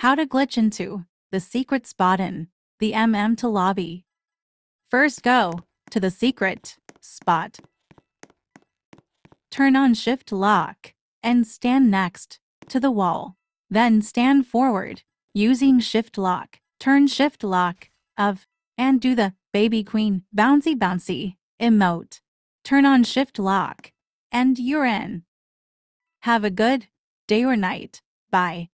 How to glitch into the secret spot in the MM to lobby. First, go to the secret spot. Turn on shift lock and stand next to the wall. Then stand forward using shift lock. Turn shift lock of and do the baby queen bouncy bouncy emote. Turn on shift lock and you're in. Have a good day or night. Bye.